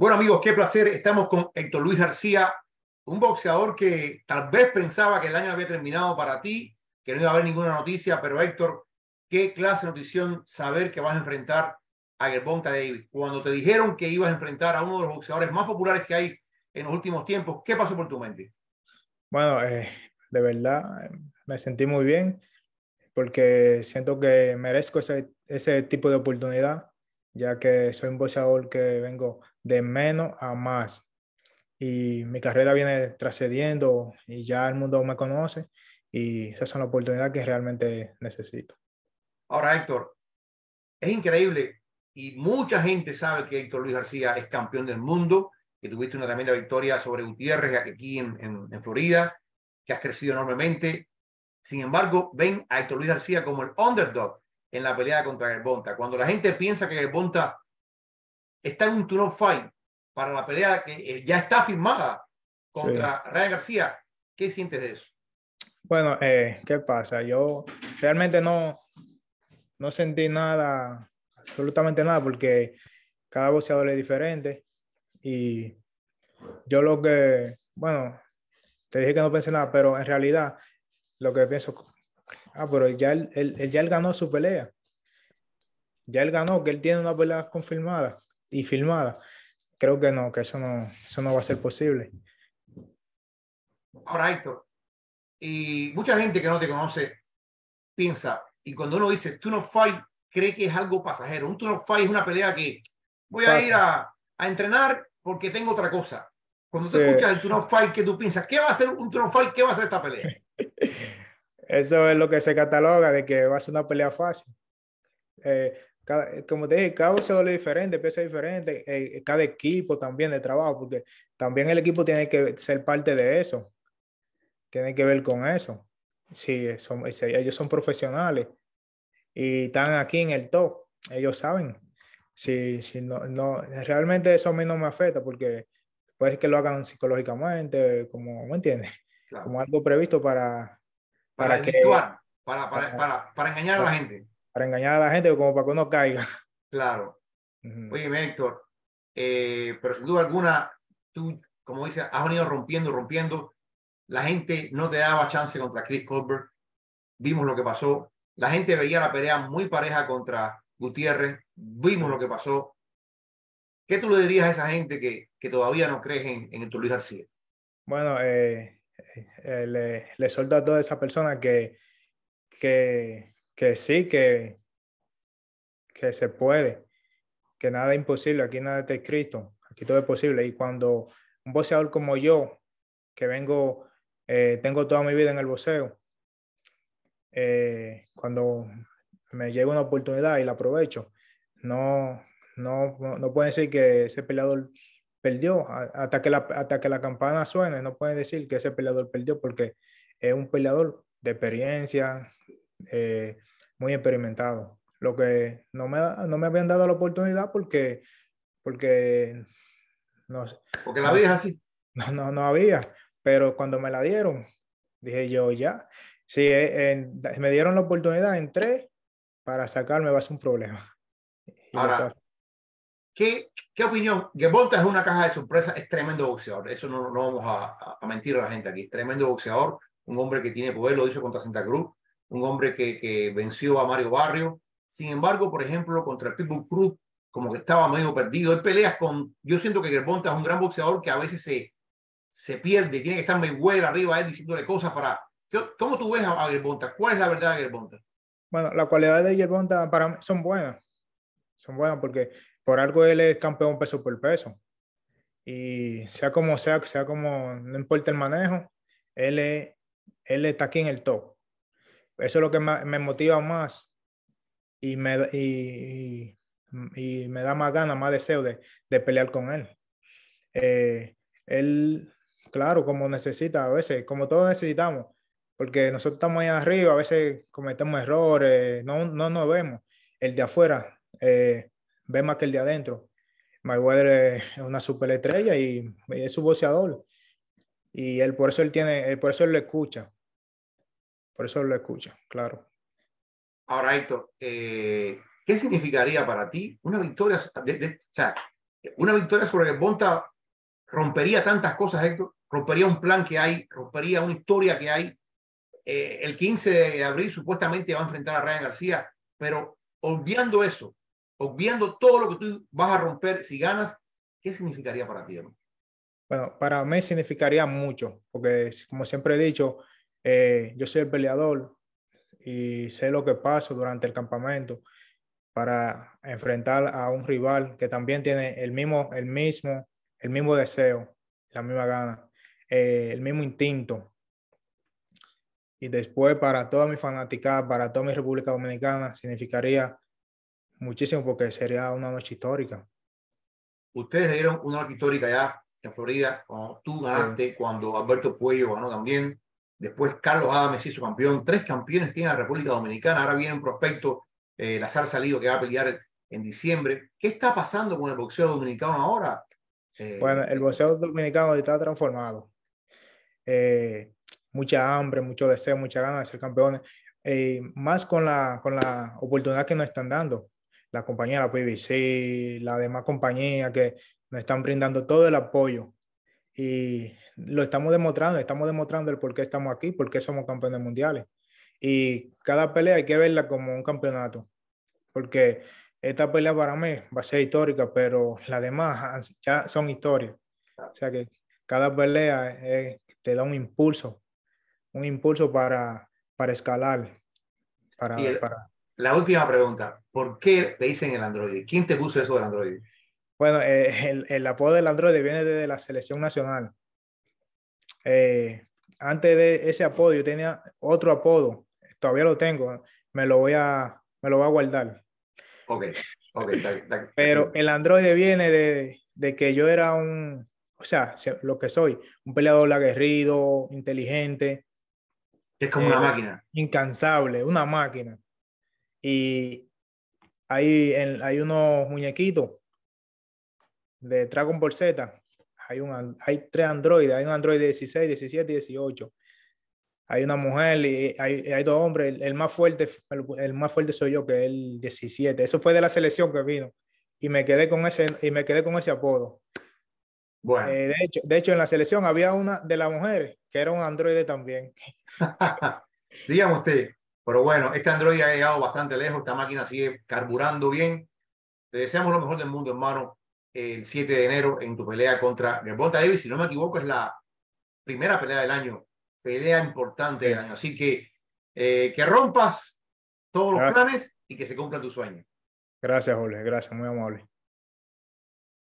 Bueno amigos, qué placer. Estamos con Héctor Luis García, un boxeador que tal vez pensaba que el año había terminado para ti, que no iba a haber ninguna noticia, pero Héctor, qué clase de notición saber que vas a enfrentar a Gervonta Davis. Cuando te dijeron que ibas a enfrentar a uno de los boxeadores más populares que hay en los últimos tiempos, ¿qué pasó por tu mente? Bueno, eh, de verdad eh, me sentí muy bien porque siento que merezco ese, ese tipo de oportunidad, ya que soy un boxeador que vengo de menos a más. Y mi carrera viene trascediendo y ya el mundo me conoce y esas son las oportunidades que realmente necesito. Ahora, Héctor, es increíble y mucha gente sabe que Héctor Luis García es campeón del mundo, que tuviste una tremenda victoria sobre Gutiérrez aquí en, Florida, que has crecido enormemente. Sin embargo, ven a Héctor Luis García como el underdog en la pelea contra el Bonta, Cuando la gente piensa que Bonta está en un turno fight para la pelea que eh, ya está firmada contra sí. García. ¿Qué sientes de eso? Bueno, eh, ¿qué pasa? Yo realmente no, no sentí nada, absolutamente nada, porque cada boxeador es diferente. Y yo lo que, bueno, te dije que no pensé nada, pero en realidad lo que pienso, ah, pero ya ya él ganó su pelea. Ya él ganó, que él tiene una pelea confirmada y filmada. Creo que no, que eso no, eso no va a ser posible. Ahora, Héctor, y mucha gente que no te conoce piensa, y cuando uno dice tú no fight, cree que es algo pasajero. Un turn of fight es una pelea que voy a ir a, entrenar porque tengo otra cosa. Cuando sí. te escuchas el turn of fight, que tú piensas, ¿qué va a ser un turn of fight? ¿Qué va a ser esta pelea? Eso es lo que se cataloga de que va a ser una pelea fácil. Eh, eh, como te dije, cada boxeador es diferente, pieza diferente, eh, eh, cada equipo también de trabajo, porque también el equipo tiene que ser parte de eso, tiene que ver con eso. Sí, ellos son profesionales y están aquí en el top, ellos saben. Si, si no, no, realmente eso a mí no me afecta porque puede que lo hagan psicológicamente, como, ¿me Como algo previsto para... Para, que... para, para, para engañar a la gente para engañar a la gente como para que no caiga. Claro. Oye, Héctor, eh, pero sin duda alguna, tú, como dices, has venido rompiendo, rompiendo. La gente no te daba chance contra Chris Colbert. Vimos lo que pasó. La gente veía la pelea muy pareja contra Gutiérrez. Vimos lo que pasó. ¿Qué tú le dirías a esa gente que, que todavía no cree en, el Luis García? Bueno, eh, eh, le, le, solto a toda esa persona que, que, que sí, que, se puede, que nada es imposible, aquí nada está escrito, aquí todo es posible. Y cuando un boxeador como yo, que vengo, eh, tengo toda mi vida en el boxeo, eh, cuando me llega una oportunidad y la aprovecho, no, no, no pueden decir que ese peleador perdió hasta que, la, hasta que la campana suene, no pueden decir que ese peleador perdió porque es un peleador de experiencia, eh, muy experimentado. Lo que no me, no me habían dado la oportunidad porque, porque no Porque la vida así. No, no, no había, pero cuando me la dieron, dije yo ya. Si eh, me dieron la oportunidad, entré para sacarme, va a ser un problema. Ahora, ¿qué, ¿qué, opinión? Gebonta es una caja de sorpresa, es tremendo boxeador. Eso no, no vamos a, a, mentir a la gente aquí. Tremendo boxeador, un hombre que tiene poder, lo hizo contra Santa Cruz un hombre que, venció a Mario Barrio. Sin embargo, por ejemplo, contra el Pitbull Cruz, como que estaba medio perdido. Él peleas con. Yo siento que Gervonta es un gran boxeador que a veces se, se pierde tiene que estar muy bueno arriba él diciéndole cosas para. ¿Cómo tú ves a, Gervonta? ¿Cuál es la verdad de Gervonta? Bueno, las cualidades de Gervonta para son buenas. Son buenas porque por algo él es campeón peso por peso. Y sea como sea, sea como, no importa el manejo, él, él está aquí en el top. Eso es lo que me, motiva más y me, me da más ganas, más deseo de, pelear con él. Eh, él, claro, como necesita a veces, como todos necesitamos, porque nosotros estamos ahí arriba, a veces cometemos errores, no, no nos vemos. El de afuera eh, ve más que el de adentro. brother es una superestrella y, y es su voceador Y él por eso él tiene, por eso él lo escucha. Por eso lo escucha, claro. Ahora, Héctor, eh, ¿qué significaría para ti una victoria? De, o sea, una victoria sobre el Bonta rompería tantas cosas, Héctor. Rompería un plan que hay, rompería una historia que hay. Eh, el 15 de abril supuestamente va a enfrentar a Ryan García, pero obviando eso, obviando todo lo que tú vas a romper si ganas, ¿qué significaría para ti, Bueno, para mí significaría mucho, porque como siempre he dicho, eh, yo soy el peleador y sé lo que paso durante el campamento para enfrentar a un rival que también tiene el mismo, el mismo, el mismo deseo, la misma gana, eh, el mismo instinto. Y después para toda mi fanaticada, para toda mi República Dominicana, significaría muchísimo porque sería una noche histórica. Ustedes le dieron una noche histórica ya en Florida, cuando tú ganaste, cuando Alberto Puello ganó también. Después Carlos Adames hizo campeón. Tres campeones tiene la República Dominicana. Ahora viene un prospecto, el eh, Lazar Salido, que va a pelear en diciembre. ¿Qué está pasando con el boxeo dominicano ahora? Eh, bueno, el boxeo dominicano está transformado. Eh, mucha hambre, mucho deseo, mucha ganas de ser campeones. más con la, con la oportunidad que nos están dando. La compañía, la PBC, la demás compañía que nos están brindando todo el apoyo y lo estamos demostrando, estamos demostrando el por qué estamos aquí, por qué somos campeones mundiales. Y cada pelea hay que verla como un campeonato, porque esta pelea para mí va a ser histórica, pero las demás ya son historias. O sea que cada pelea eh, te da un impulso, un impulso para, para escalar. Para, para, La última pregunta, ¿por qué te dicen el Android ¿Quién te puso eso del Android bueno, eh, el, apodo del androide viene desde la selección nacional. Eh, antes de ese apodo yo tenía otro apodo, todavía lo tengo, me lo voy a, me lo voy a guardar. Ok, ok. Pero el androide viene de, de, que yo era un, o sea, lo que soy, un peleador aguerrido, inteligente. Es como una eh, máquina. Incansable, una máquina. Y ahí hay unos muñequitos de Dragon Ball Z, hay, un, hay tres androides, hay un androide 16, 17 y 18. Hay una mujer y hay, hay dos hombres, el, más fuerte, el, más fuerte soy yo, que es el 17. Eso fue de la selección que vino y me quedé con ese, y me quedé con ese apodo. Bueno. Eh, de, hecho, de hecho, en la selección había una de las mujeres que era un androide también. Dígame usted, pero bueno, este androide ha llegado bastante lejos, esta máquina sigue carburando bien. Te deseamos lo mejor del mundo, hermano el 7 de enero en tu pelea contra Gervonta Davis. Si no me equivoco, es la primera pelea del año, pelea importante del año. Así que eh, que rompas todos los planes y que se cumpla tu sueño Gracias, Jorge. Gracias, muy amable.